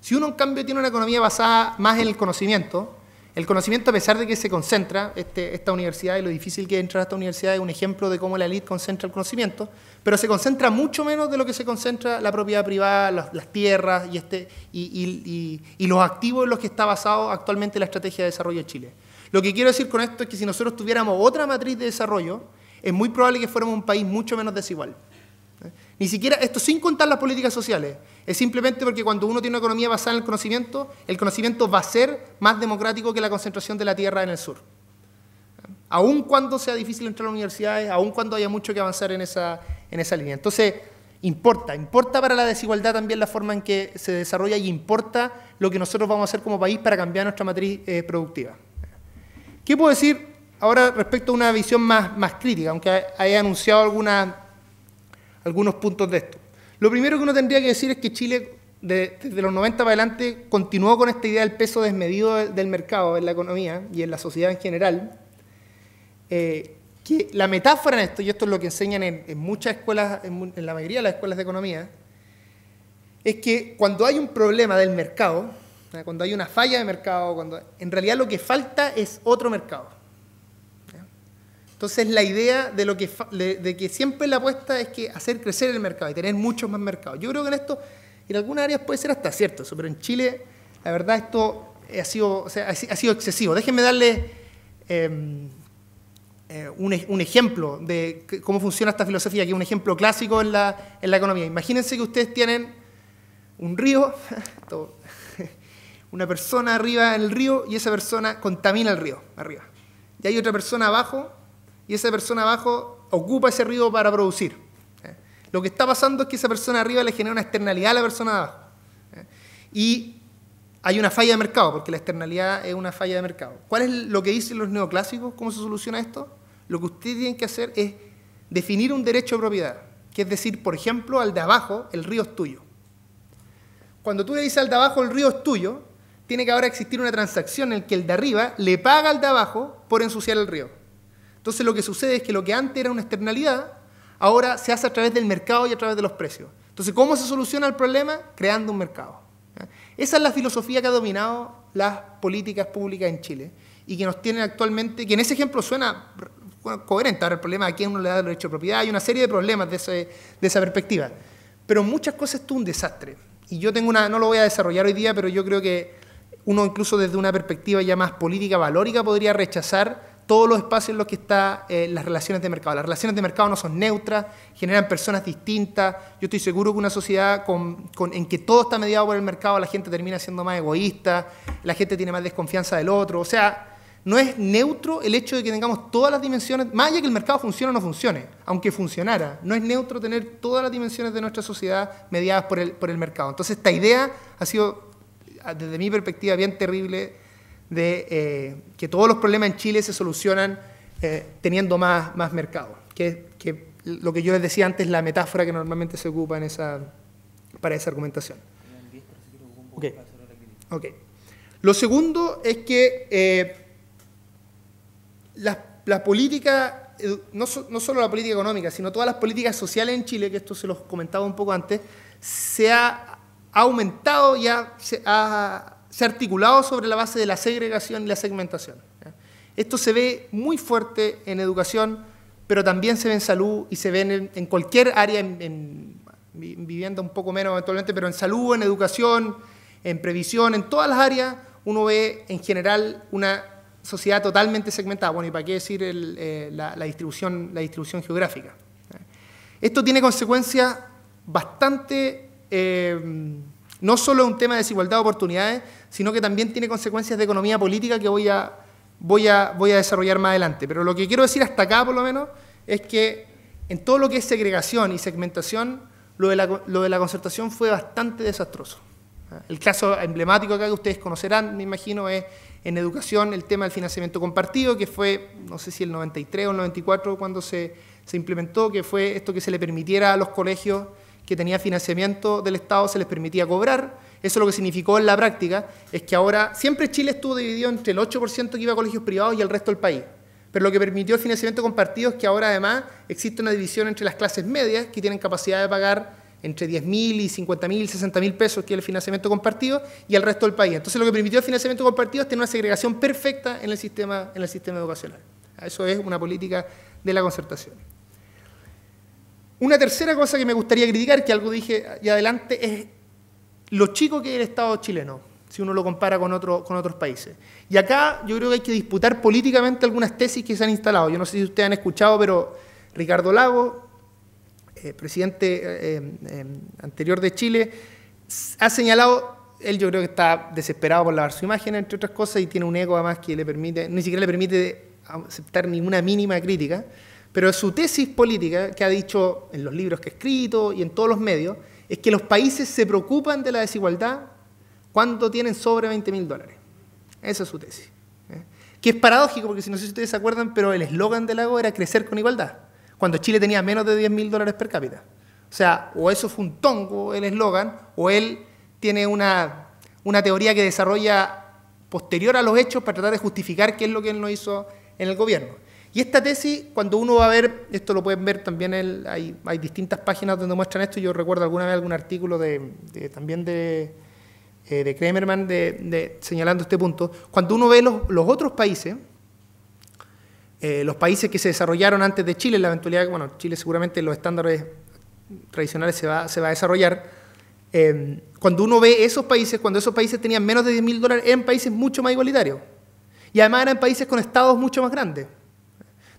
Si uno, en cambio, tiene una economía basada más en el conocimiento, el conocimiento, a pesar de que se concentra, este, esta universidad y lo difícil que es entrar a esta universidad es un ejemplo de cómo la elite concentra el conocimiento, pero se concentra mucho menos de lo que se concentra la propiedad privada, las, tierras este, y, y, los activos en los que está basado actualmente la estrategia de desarrollo de Chile. Lo que quiero decir con esto es que si nosotros tuviéramos otra matriz de desarrollo, es muy probable que fuéramos un país mucho menos desigual. Ni siquiera, esto sin contar las políticas sociales. Es simplemente porque cuando uno tiene una economía basada en el conocimiento, el conocimiento va a ser más democrático que la concentración de la tierra en el sur. Aun cuando sea difícil entrar a universidades, aun cuando haya mucho que avanzar en esa, en esa línea. Entonces, importa, importa para la desigualdad también la forma en que se desarrolla y importa lo que nosotros vamos a hacer como país para cambiar nuestra matriz eh, productiva. ¿Qué puedo decir ahora respecto a una visión más, más crítica? Aunque haya anunciado alguna algunos puntos de esto. Lo primero que uno tendría que decir es que Chile desde los 90 para adelante continuó con esta idea del peso desmedido del mercado en la economía y en la sociedad en general. Eh, que la metáfora en esto, y esto es lo que enseñan en, muchas escuelas, en la mayoría de las escuelas de economía, es que cuando hay un problema del mercado, cuando hay una falla de mercado, cuando en realidad lo que falta es otro mercado. Entonces la idea de, lo que, de que siempre la apuesta es que hacer crecer el mercado y tener muchos más mercados. Yo creo que en esto, en algunas áreas puede ser hasta cierto pero en Chile la verdad esto ha sido, ha sido excesivo. Déjenme darle em, eh, e, un, ejemplo de cómo funciona esta filosofía, que es un ejemplo clásico en la, en la economía. Imagínense que ustedes tienen un río, una persona arriba en el río y esa persona contamina el río arriba. Y hay otra persona abajo y esa persona abajo ocupa ese río para producir. ¿Eh? Lo que está pasando es que esa persona arriba le genera una externalidad a la persona abajo. ¿Eh? Y hay una falla de mercado, porque la externalidad es una falla de mercado. ¿Cuál es lo que dicen los neoclásicos? ¿Cómo se soluciona esto? Lo que ustedes tienen que hacer es definir un derecho de propiedad, que es decir, por ejemplo, al de abajo, el río es tuyo. Cuando tú le dices al de abajo, el río es tuyo, tiene que ahora existir una transacción en la que el de arriba le paga al de abajo por ensuciar el río. Entonces lo que sucede es que lo que antes era una externalidad, ahora se hace a través del mercado y a través de los precios. Entonces, ¿cómo se soluciona el problema? Creando un mercado. Esa es la filosofía que ha dominado las políticas públicas en Chile y que nos tienen actualmente, que en ese ejemplo suena coherente, ahora el problema a quién uno le da el derecho de propiedad, hay una serie de problemas de, esa perspectiva. Pero muchas cosas tú es un desastre. Y yo tengo una, no lo voy a desarrollar hoy día, pero yo creo que uno incluso desde una perspectiva ya más política, valórica, podría rechazar todos los espacios en los que están eh, las relaciones de mercado. Las relaciones de mercado no son neutras, generan personas distintas. Yo estoy seguro que una sociedad en que todo está mediado por el mercado, la gente termina siendo más egoísta, la gente tiene más desconfianza del otro. O sea, no es neutro el hecho de que tengamos todas las dimensiones, más allá que el mercado funcione o no funcione, aunque funcionara, no es neutro tener todas las dimensiones de nuestra sociedad mediadas por el, por el mercado. Entonces, esta idea ha sido, desde mi perspectiva, bien terrible de eh, que todos los problemas en Chile se solucionan eh, teniendo más, más mercado, que, que, lo que yo les decía antes, la metáfora que normalmente se ocupa en esa, para esa argumentación. Okay. Lo segundo es que eh, la, política, no, solo la política económica, sino todas las políticas sociales en Chile, que esto se los comentaba un poco antes, se ha aumentado y ha, se ha articulado sobre la base de la segregación y la segmentación. Esto se ve muy fuerte en educación, pero también se ve en salud y se ve en, cualquier área, en, un poco menos eventualmente, pero en salud, en educación, en previsión, en todas las áreas, uno ve en general una sociedad totalmente segmentada. Bueno, ¿y para qué decir eh, la, distribución, geográfica? Esto tiene consecuencias bastante... Eh, no solo es un tema de desigualdad de oportunidades, sino que también tiene consecuencias de economía política que voy a, desarrollar más adelante. Pero lo que quiero decir hasta acá, por lo menos, es que en todo lo que es segregación y segmentación, lo de la, concertación fue bastante desastroso. El caso emblemático acá que ustedes conocerán, me imagino, es en educación el tema del financiamiento compartido, que fue, no sé si el 93 o el 94 cuando se implementó, que fue esto que se le permitiera a los colegios que tenía financiamiento del Estado se les permitía cobrar. Eso lo que significó en la práctica es que ahora siempre Chile estuvo dividido entre el 8% que iba a colegios privados y el resto del país. Pero lo que permitió el financiamiento compartido es que ahora además existe una división entre las clases medias que tienen capacidad de pagar entre 10.000 y 50.000, 60.000 pesos, que es el financiamiento compartido, y el resto del país. Entonces lo que permitió el financiamiento compartido es tener una segregación perfecta en el sistema, en el sistema educacional. Eso es una política de la concertación. Una tercera cosa que me gustaría criticar, que algo dije y adelante, es lo chico que es el Estado chileno, si uno lo compara con, con otros países. Y acá yo creo que hay que disputar políticamente algunas tesis que se han instalado. Yo no sé si ustedes han escuchado, pero Ricardo Lago, eh, presidente eh, eh, em, anterior de Chile, ha señalado, él yo creo que está desesperado por lavar su imagen, entre otras cosas, y tiene un ego además que le permite, ni siquiera le permite aceptar ninguna mínima crítica. Pero su tesis política, que ha dicho en los libros que ha escrito y en todos los medios, es que los países se preocupan de la desigualdad cuando tienen sobre 20 mil dólares. Esa es su tesis. ¿eh? Que es paradójico, porque si no sé si ustedes se acuerdan, pero el eslogan del lago era crecer con igualdad, cuando Chile tenía menos de 10 mil dólares per cápita. O sea, o eso fue un tongo el eslogan, o él tiene una, una teoría que desarrolla posterior a los hechos para tratar de justificar qué es lo que él no hizo en el gobierno. Y esta tesis, cuando uno va a ver, esto lo pueden ver también, hay, distintas páginas donde muestran esto, yo recuerdo alguna vez algún artículo de, también de, eh, Kremerman de, señalando este punto, cuando uno ve los, otros países, eh, los países que se desarrollaron antes de Chile, la eventualidad, bueno, Chile seguramente los estándares tradicionales se va, a desarrollar, eh, cuando uno ve esos países, cuando esos países tenían menos de 10.000 mil dólares, eran países mucho más igualitarios. Y además eran países con estados mucho más grandes.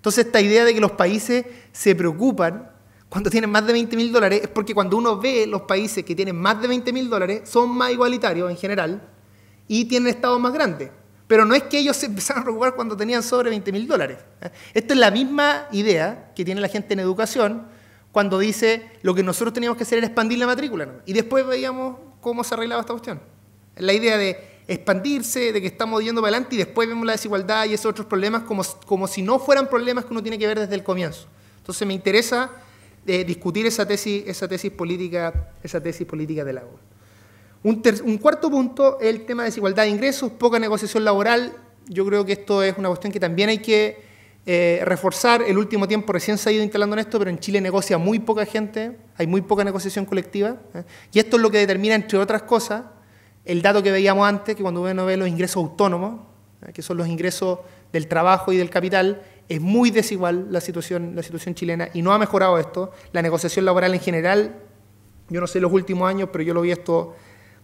Entonces esta idea de que los países se preocupan cuando tienen más de 20 mil dólares es porque cuando uno ve los países que tienen más de 20 mil dólares son más igualitarios en general y tienen estados más grandes. Pero no es que ellos se empezaron a preocupar cuando tenían sobre 20 mil dólares. Esta es la misma idea que tiene la gente en educación cuando dice lo que nosotros teníamos que hacer era expandir la matrícula. Y después veíamos cómo se arreglaba esta cuestión. La idea de expandirse, de que estamos yendo para adelante y después vemos la desigualdad y esos otros problemas como, como si no fueran problemas que uno tiene que ver desde el comienzo. Entonces me interesa eh, discutir esa tesis, esa tesis política, esa tesis política del agua. Un, cuarto punto el tema de desigualdad de ingresos, poca negociación laboral. Yo creo que esto es una cuestión que también hay que eh, reforzar. El último tiempo recién se ha ido instalando en esto, pero en Chile negocia muy poca gente, hay muy poca negociación colectiva. ¿eh? Y esto es lo que determina, entre otras cosas, el dato que veíamos antes, que cuando uno ve los ingresos autónomos, que son los ingresos del trabajo y del capital, es muy desigual la situación, chilena y no ha mejorado esto. La negociación laboral en general, yo no sé los últimos años, pero yo lo vi esto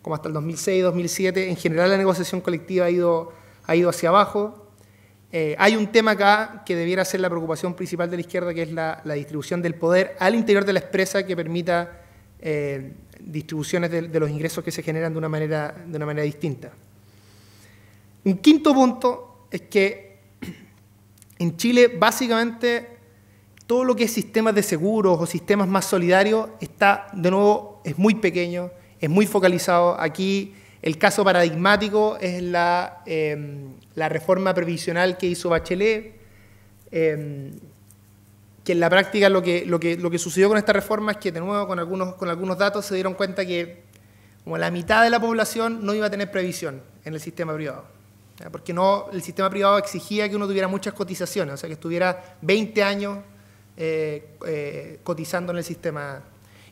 como hasta el 2006, 2007, en general la negociación colectiva ha ido, hacia abajo. Eh, hay un tema acá que debiera ser la preocupación principal de la izquierda, que es la, distribución del poder al interior de la empresa que permita... Eh, distribuciones de, los ingresos que se generan de una, manera, de una manera distinta. Un quinto punto es que en Chile básicamente todo lo que es sistemas de seguros o sistemas más solidarios está, de nuevo, es muy pequeño, es muy focalizado. Aquí el caso paradigmático es la, em, la reforma previsional que hizo Bachelet. Em, que en la práctica lo que, lo, que, lo que sucedió con esta reforma es que, de nuevo, con algunos, con algunos datos se dieron cuenta que como la mitad de la población no iba a tener previsión en el sistema privado. Porque no, el sistema privado exigía que uno tuviera muchas cotizaciones, o sea, que estuviera 20 años eh, eh, cotizando en el sistema.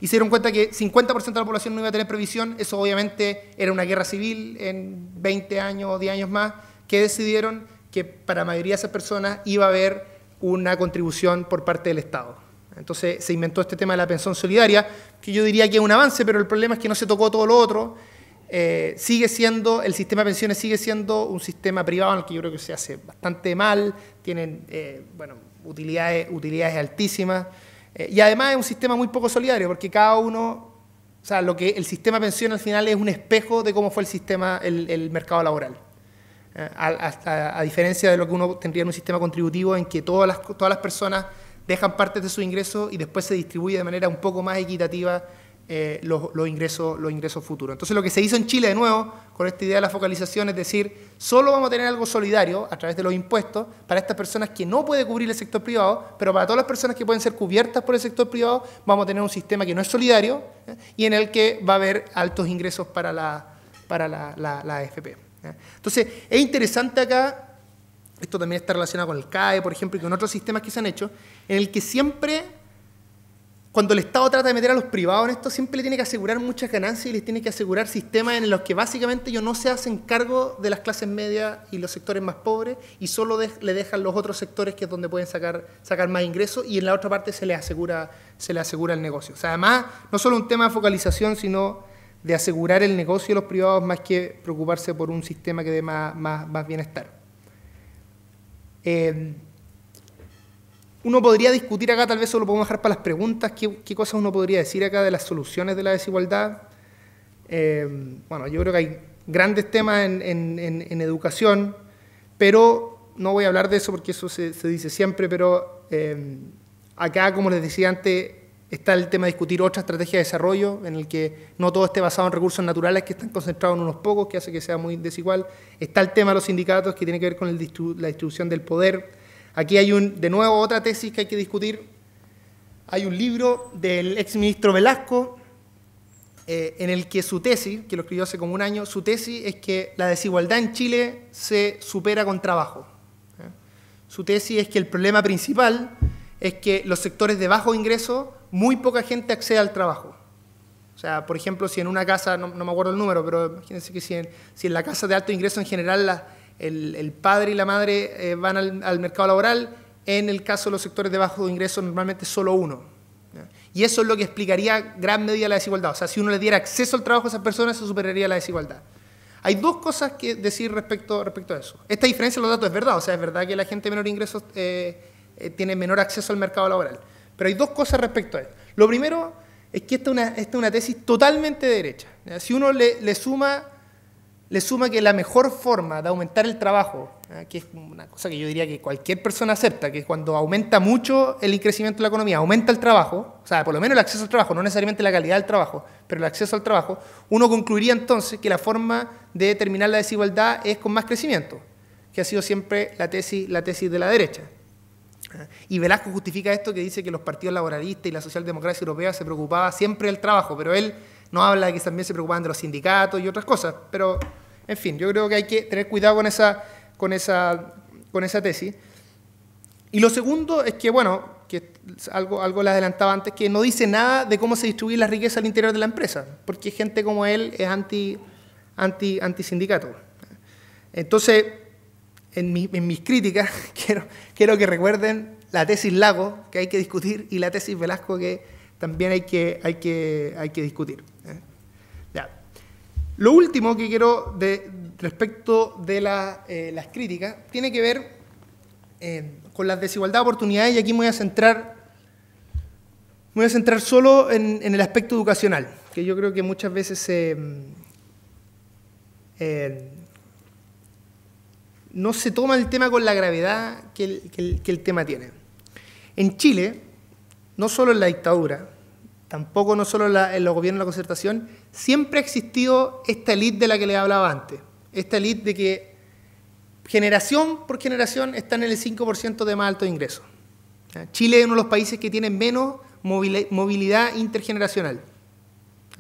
Y se dieron cuenta que 50% de la población no iba a tener previsión, eso obviamente era una guerra civil en 20 años o 10 años más, que decidieron que para la mayoría de esas personas iba a haber una contribución por parte del Estado. Entonces se inventó este tema de la pensión solidaria, que yo diría que es un avance, pero el problema es que no se tocó todo lo otro. Eh, sigue siendo, el sistema de pensiones sigue siendo un sistema privado en el que yo creo que se hace bastante mal, tienen eh, bueno, utilidades, utilidades altísimas, eh, y además es un sistema muy poco solidario, porque cada uno, o sea, lo que el sistema de pensiones al final es un espejo de cómo fue el sistema, el mercado laboral. Eh, a, diferencia de lo que uno tendría en un sistema contributivo en que todas las, todas las personas dejan parte de su ingreso y después se distribuye de manera un poco más equitativa eh, los, ingresos, los ingresos futuros. Entonces lo que se hizo en Chile de nuevo con esta idea de la focalización es decir, solo vamos a tener algo solidario a través de los impuestos para estas personas que no puede cubrir el sector privado, pero para todas las personas que pueden ser cubiertas por el sector privado vamos a tener un sistema que no es solidario ¿eh? y en el que va a haber altos ingresos para la, para la, ¿eh? Entonces, es interesante acá, esto también está relacionado con el CAE, por ejemplo, y con otros sistemas que se han hecho, en el que siempre, cuando el Estado trata de meter a los privados en esto, siempre le tiene que asegurar muchas ganancias y les tiene que asegurar sistemas en los que básicamente ellos no se hacen cargo de las clases medias y los sectores más pobres y solo le dejan los otros sectores que es donde pueden sacar, más ingresos y en la otra parte se asegura, se les asegura el negocio. O sea, además, no solo un tema de focalización, sino de asegurar el negocio de los privados más que preocuparse por un sistema que dé más, más, bienestar. Eh, uno podría discutir acá, tal vez solo lo podemos dejar para las preguntas, qué, cosas uno podría decir acá de las soluciones de la desigualdad. Eh, bueno, yo creo que hay grandes temas en, educación, pero no voy a hablar de eso porque eso se, se dice siempre, pero eh, acá, como les decía antes, Está el tema de discutir otra estrategia de desarrollo en el que no todo esté basado en recursos naturales que están concentrados en unos pocos, que hace que sea muy desigual. Está el tema de los sindicatos que tiene que ver con la distribución del poder. Aquí hay de nuevo otra tesis que hay que discutir. Hay un libro del exministro Velasco eh, en el que su tesis, que lo escribió hace como un año, su tesis es que la desigualdad en Chile se supera con trabajo. ¿Eh? Su tesis es que el problema principal es que los sectores de bajo ingreso, muy poca gente accede al trabajo. O sea, por ejemplo, si en una casa, no, me acuerdo el número, pero imagínense que si en, la casa de alto ingreso en general el, padre y la madre eh, van al, mercado laboral, en el caso de los sectores de bajo ingreso normalmente solo uno. Y eso es lo que explicaría gran medida la desigualdad. O sea, si uno le diera acceso al trabajo a esas personas, se superaría la desigualdad. Hay dos cosas que decir respecto, respecto a eso. Esta diferencia en los datos es verdad. O sea, es verdad que la gente de menor ingreso eh, eh, tiene menor acceso al mercado laboral. Pero hay dos cosas respecto a esto. Lo primero es que esta es una, tesis totalmente derecha. Si uno le, suma, le suma que la mejor forma de aumentar el trabajo, que es una cosa que yo diría que cualquier persona acepta, que cuando aumenta mucho el crecimiento de la economía, aumenta el trabajo, o sea, por lo menos el acceso al trabajo, no necesariamente la calidad del trabajo, pero el acceso al trabajo, uno concluiría entonces que la forma de determinar la desigualdad es con más crecimiento, que ha sido siempre la tesis, la tesis de la derecha. ¿eh? Y Velasco justifica esto que dice que los partidos laboralistas y la socialdemocracia europea se preocupaba siempre del trabajo, pero él no habla de que también se preocupaban de los sindicatos y otras cosas. Pero, en fin, yo creo que hay que tener cuidado con esa, tesis. Y lo segundo es que, bueno, algo, algo le adelantaba antes, que no dice nada de cómo se distribuye la riqueza al interior de la empresa, porque gente como él es anti, anti, anti sindicato. Entonces, en, mis críticas, quiero, quiero que recuerden la tesis Lago, que hay que discutir, y la tesis Velasco, que también hay que, hay que, hay que discutir. ¿eh? Lo último que quiero de, respecto de eh, las críticas tiene que ver eh, con las desigualdades de oportunidades, y aquí me voy a centrar, voy a centrar solo en, en, el aspecto educacional, que yo creo que muchas veces se no se toma el tema con la gravedad que el, tema tiene. En Chile, no solo en la dictadura, tampoco no solo en, los gobiernos de la concertación, siempre ha existido esta elite de la que le hablaba antes, esta elite de que generación por generación están en el 5% de más alto ingreso. Chile es uno de los países que tiene menos movilidad intergeneracional.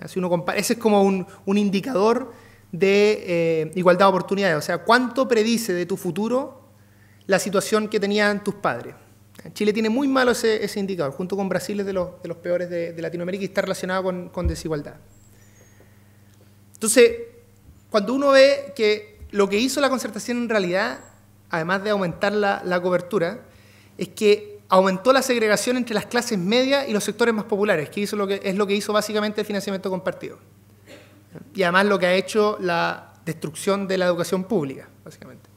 Si uno compara, ese es como un indicador de eh, igualdad de oportunidades. O sea, ¿cuánto predice de tu futuro la situación que tenían tus padres? Chile tiene muy malo ese, indicador, junto con Brasil es de los, peores de, Latinoamérica y está relacionado con, desigualdad. Entonces, cuando uno ve que lo que hizo la concertación en realidad, además de aumentar la, cobertura, es que aumentó la segregación entre las clases medias y los sectores más populares, que es lo que hizo básicamente el financiamiento compartido. Y además lo que ha hecho la destrucción de la educación pública, básicamente.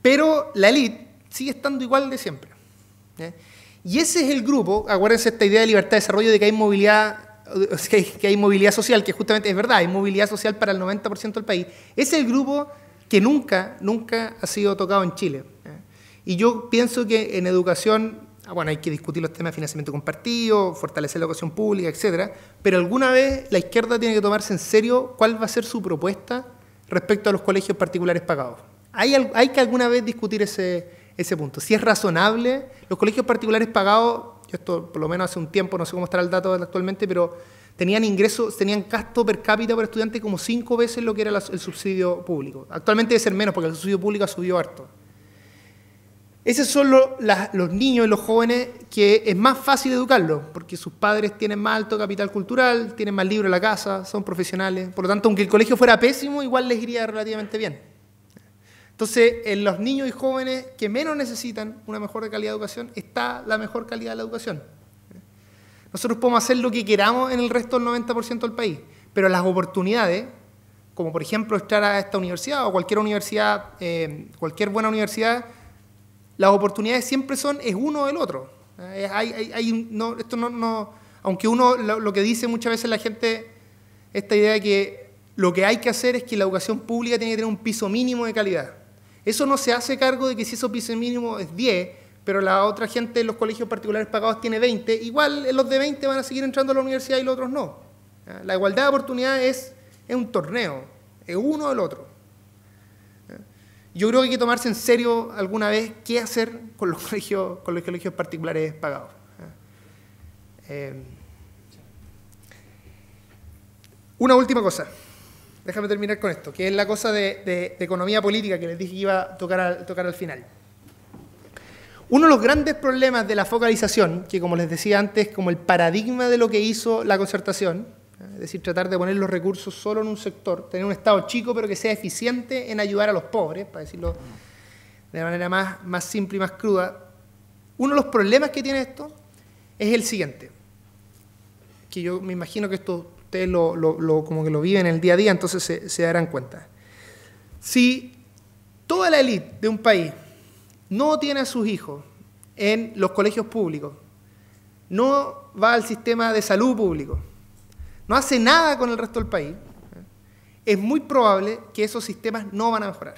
Pero la élite sigue estando igual de siempre. Y ese es el grupo, acuérdense esta idea de libertad de desarrollo de que hay movilidad, que hay, movilidad social, que justamente es verdad, hay movilidad social para el 90% del país. Es el grupo que nunca, nunca ha sido tocado en Chile. Y yo pienso que en educación Ah, bueno, hay que discutir los temas de financiamiento compartido, fortalecer la educación pública, etcétera, pero alguna vez la izquierda tiene que tomarse en serio cuál va a ser su propuesta respecto a los colegios particulares pagados. Hay, que alguna vez discutir ese, punto. Si es razonable, los colegios particulares pagados, yo esto por lo menos hace un tiempo, no sé cómo estará el dato actualmente, pero tenían ingresos, tenían gasto per cápita por estudiante como cinco veces lo que era el subsidio público. Actualmente debe ser menos porque el subsidio público ha subido harto. Esos son los niños y los jóvenes que es más fácil educarlos, porque sus padres tienen más alto capital cultural, tienen más libros en la casa, son profesionales. Por lo tanto, aunque el colegio fuera pésimo, igual les iría relativamente bien. Entonces, en los niños y jóvenes que menos necesitan una mejor calidad de educación, está la mejor calidad de la educación. Nosotros podemos hacer lo que queramos en el resto del 90% del país, pero las oportunidades como por ejemplo estar a esta universidad o cualquier universidad, eh, cualquier buena universidad, las oportunidades siempre son, es uno o el otro. Eh, hay, hay, hay, no, esto no, no, aunque uno, lo, que dice muchas veces la gente, esta idea de que lo que hay que hacer es que la educación pública tiene que tener un piso mínimo de calidad. Eso no se hace cargo de que si ese piso mínimo es 10, pero la otra gente en los colegios particulares pagados tiene 20, igual los de 20 van a seguir entrando a la universidad y los otros no. Eh, la igualdad de oportunidades es, es un torneo, es uno o el otro. Yo creo que hay que tomarse en serio alguna vez qué hacer con los colegios, con los colegios particulares pagados. Eh, una última cosa, déjame terminar con esto, que es la cosa de, economía política que les dije que iba a tocar, a, tocar al final. Uno de los grandes problemas de la focalización, que como les decía antes, como el paradigma de lo que hizo la concertación, es decir, tratar de poner los recursos solo en un sector, tener un Estado chico pero que sea eficiente en ayudar a los pobres, para decirlo de la manera más, más simple y más cruda. Uno de los problemas que tiene esto es el siguiente, que yo me imagino que esto ustedes lo, como que lo viven en el día a día, entonces se, se darán cuenta. Si toda la élite de un país no tiene a sus hijos en los colegios públicos, no va al sistema de salud público, no hace nada con el resto del país, es muy probable que esos sistemas no van a mejorar.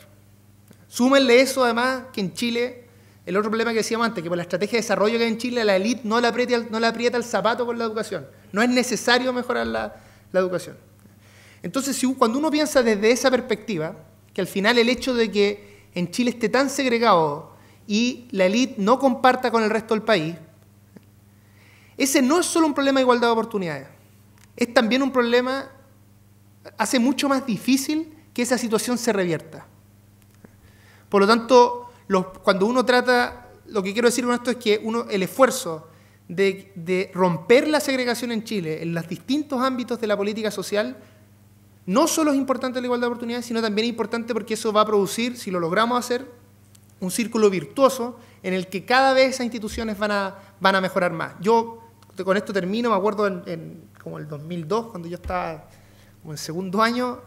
Súmenle eso además que en Chile, el otro problema que decíamos antes, que por la estrategia de desarrollo que hay en Chile, la élite no la aprieta, no aprieta el zapato con la educación. No es necesario mejorar la, educación. Entonces, si, cuando uno piensa desde esa perspectiva, que al final el hecho de que en Chile esté tan segregado y la élite no comparta con el resto del país, ese no es solo un problema de igualdad de oportunidades es también un problema, hace mucho más difícil que esa situación se revierta. Por lo tanto, cuando uno trata, lo que quiero decir con esto es que uno, el esfuerzo de, romper la segregación en Chile, en los distintos ámbitos de la política social, no solo es importante la igualdad de oportunidades, sino también importante porque eso va a producir, si lo logramos hacer, un círculo virtuoso en el que cada vez esas instituciones van a, mejorar más. Yo con esto termino, me acuerdo en como el 2002, cuando yo estaba en segundo año,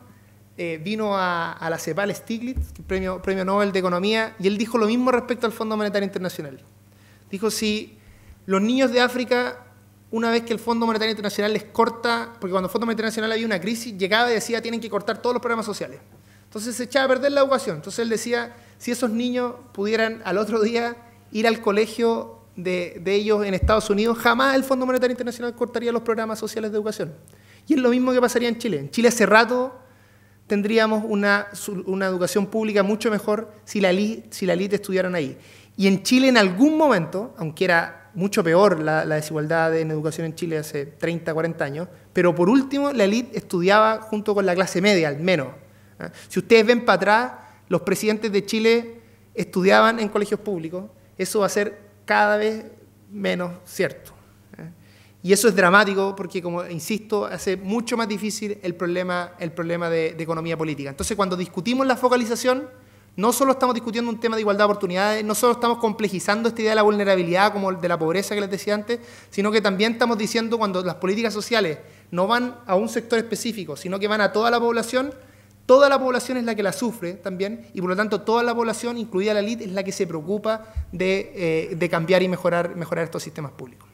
eh, vino a, la CEPAL Stiglitz, premio, premio Nobel de Economía, y él dijo lo mismo respecto al Fondo Monetario Internacional. Dijo, si los niños de África, una vez que el Fondo Monetario Internacional les corta, porque cuando el Fondo Monetario Internacional había una crisis, llegaba y decía, tienen que cortar todos los programas sociales. Entonces se echaba a perder la educación. Entonces él decía, si esos niños pudieran al otro día ir al colegio de, ellos en Estados Unidos, jamás el Fondo Monetario Internacional cortaría los programas sociales de educación. Y es lo mismo que pasaría en Chile. En Chile hace rato tendríamos una, educación pública mucho mejor si la, elite si la estudiaran ahí. Y en Chile en algún momento, aunque era mucho peor la, la, desigualdad en educación en Chile hace 30, 40 años, pero por último la elite estudiaba junto con la clase media, al menos. ¿ah? Si ustedes ven para atrás, los presidentes de Chile estudiaban en colegios públicos, eso va a ser cada vez menos cierto. ¿eh? Y eso es dramático porque, como insisto, hace mucho más difícil el problema, el problema de, de, economía política. Entonces, cuando discutimos la focalización, no solo estamos discutiendo un tema de igualdad de oportunidades, no solo estamos complejizando esta idea de la vulnerabilidad como de la pobreza que les decía antes, sino que también estamos diciendo cuando las políticas sociales no van a un sector específico, sino que van a toda la población, Toda la población es la que la sufre también y por lo tanto toda la población, incluida la elite, es la que se preocupa de, eh, cambiar y mejorar estos sistemas públicos.